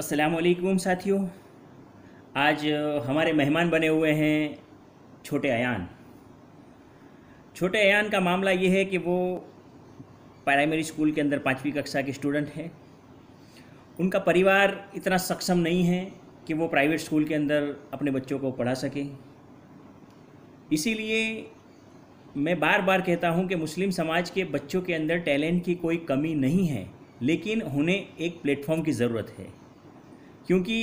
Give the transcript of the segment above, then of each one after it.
असलकुम साथियों आज हमारे मेहमान बने हुए हैं छोटे अयान छोटे अयान का मामला ये है कि वो प्राइमरी स्कूल के अंदर पाँचवीं कक्षा के स्टूडेंट हैं उनका परिवार इतना सक्षम नहीं है कि वो प्राइवेट स्कूल के अंदर अपने बच्चों को पढ़ा सकें इसीलिए मैं बार बार कहता हूँ कि मुस्लिम समाज के बच्चों के अंदर टैलेंट की कोई कमी नहीं है लेकिन उन्हें एक प्लेटफॉर्म की ज़रूरत है क्योंकि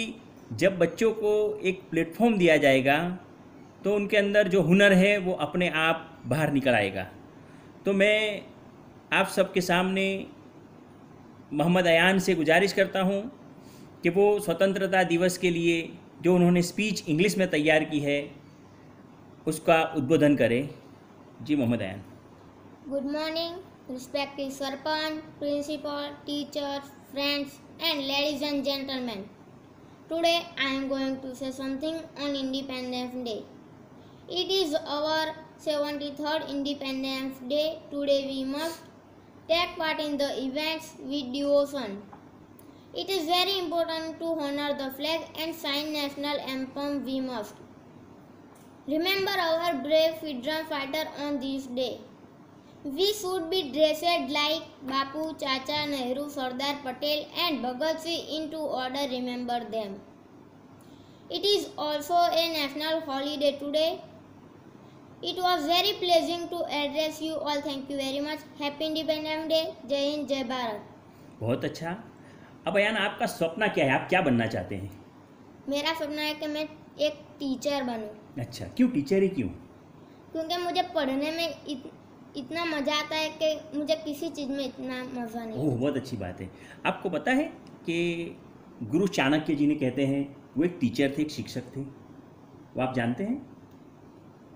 जब बच्चों को एक प्लेटफॉर्म दिया जाएगा तो उनके अंदर जो हुनर है वो अपने आप बाहर निकल आएगा तो मैं आप सबके सामने मोहम्मद अयान से गुजारिश करता हूँ कि वो स्वतंत्रता दिवस के लिए जो उन्होंने स्पीच इंग्लिश में तैयार की है उसका उद्बोधन करें ji Mohammad Ayan good morning respective sarpanch principal teachers friends and ladies and gentleman Today I am going to say something on Independence Day. It is our 73rd Independence Day. Today we must take part in the events with devotion. It is very important to honor the flag and sign national anthem we must. Remember our brave freedom fighter on this day. We should be dressed like Bapu, Chacha, Nehru, Sardar Patel and Bhagat Singh in two order remember them. It is also a national holiday today. It was very pleasing to address you all. Thank you very much. Happy Independence Day. जय हिंद जय भारत बहुत अच्छा अब अयान आपका सपना क्या है आप क्या बनना चाहते हैं मेरा सपना है कि मैं एक टीचर बनूं अच्छा क्यों टीचर ही क्यों क्योंकि मुझे पढ़ने में इत... इतना मज़ा आता है कि मुझे किसी चीज़ में इतना मज़ा नहीं ओह बहुत अच्छी बात है आपको पता है कि गुरु चाणक्य जी ने कहते हैं वो एक टीचर थे एक शिक्षक थे वो आप जानते हैं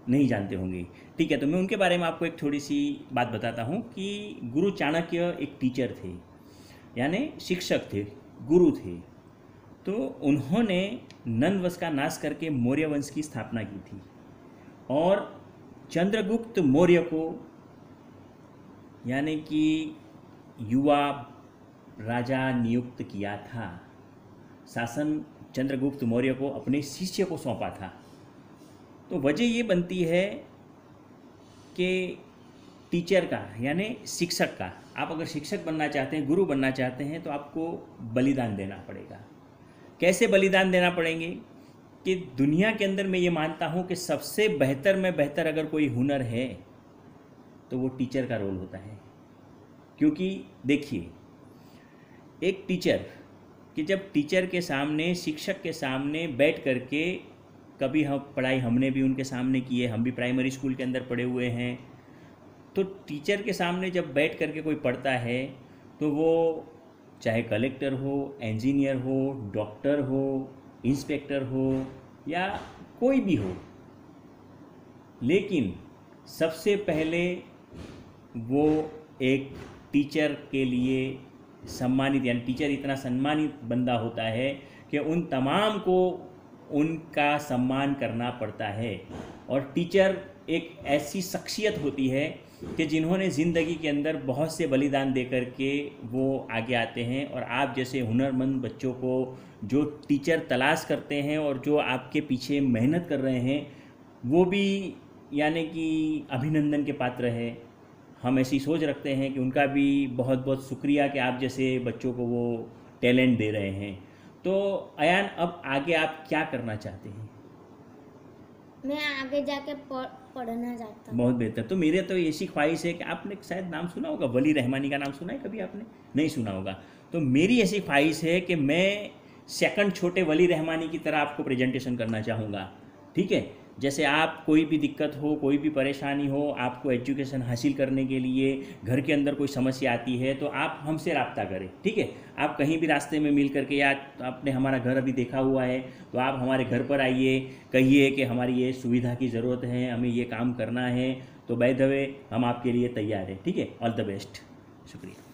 नहीं जानते होंगे ठीक है तो मैं उनके बारे में आपको एक थोड़ी सी बात बताता हूँ कि गुरु चाणक्य एक टीचर थे यानी शिक्षक थे गुरु थे तो उन्होंने नंदवंश का नाश करके मौर्य वंश की स्थापना की थी और चंद्रगुप्त मौर्य को यानी कि युवा राजा नियुक्त किया था शासन चंद्रगुप्त मौर्य को अपने शिष्य को सौंपा था तो वजह ये बनती है कि टीचर का यानी शिक्षक का आप अगर शिक्षक बनना चाहते हैं गुरु बनना चाहते हैं तो आपको बलिदान देना पड़ेगा कैसे बलिदान देना पड़ेंगे कि दुनिया के अंदर मैं ये मानता हूँ कि सबसे बेहतर में बेहतर अगर कोई हुनर है तो वो टीचर का रोल होता है क्योंकि देखिए एक टीचर कि जब टीचर के सामने शिक्षक के सामने बैठ करके कभी हम पढ़ाई हमने भी उनके सामने की है हम भी प्राइमरी स्कूल के अंदर पढ़े हुए हैं तो टीचर के सामने जब बैठ करके कोई पढ़ता है तो वो चाहे कलेक्टर हो इंजीनियर हो डॉक्टर हो इंस्पेक्टर हो या कोई भी हो लेकिन सबसे पहले वो एक टीचर के लिए सम्मानित यानी टीचर इतना सम्मानित बंदा होता है कि उन तमाम को उनका सम्मान करना पड़ता है और टीचर एक ऐसी शख्सियत होती है कि जिन्होंने ज़िंदगी के अंदर बहुत से बलिदान दे के वो आगे आते हैं और आप जैसे हुनरमंद बच्चों को जो टीचर तलाश करते हैं और जो आपके पीछे मेहनत कर रहे हैं वो भी यानी कि अभिनंदन के पात्र है हम ऐसी सोच रखते हैं कि उनका भी बहुत बहुत शुक्रिया कि आप जैसे बच्चों को वो टैलेंट दे रहे हैं तो अयान अब आगे आप क्या करना चाहते हैं मैं आगे जाके पढ़ना चाहता हूँ बहुत बेहतर तो मेरे तो ऐसी ख्वाहिश है कि आपने शायद नाम सुना होगा वली रहमानी का नाम सुना है कभी आपने नहीं सुना होगा तो मेरी ऐसी ख्वाहिश है कि मैं सेकंड छोटे वली रहमानी की तरह आपको प्रेजेंटेशन करना चाहूँगा ठीक है जैसे आप कोई भी दिक्कत हो कोई भी परेशानी हो आपको एजुकेशन हासिल करने के लिए घर के अंदर कोई समस्या आती है तो आप हमसे रबता करें ठीक है आप कहीं भी रास्ते में मिल करके या तो आपने हमारा घर अभी देखा हुआ है तो आप हमारे घर पर आइए कहिए कि हमारी ये सुविधा की ज़रूरत है हमें ये काम करना है तो बाय द वे हम आपके लिए तैयार हैं ठीक है ऑल द बेस्ट शुक्रिया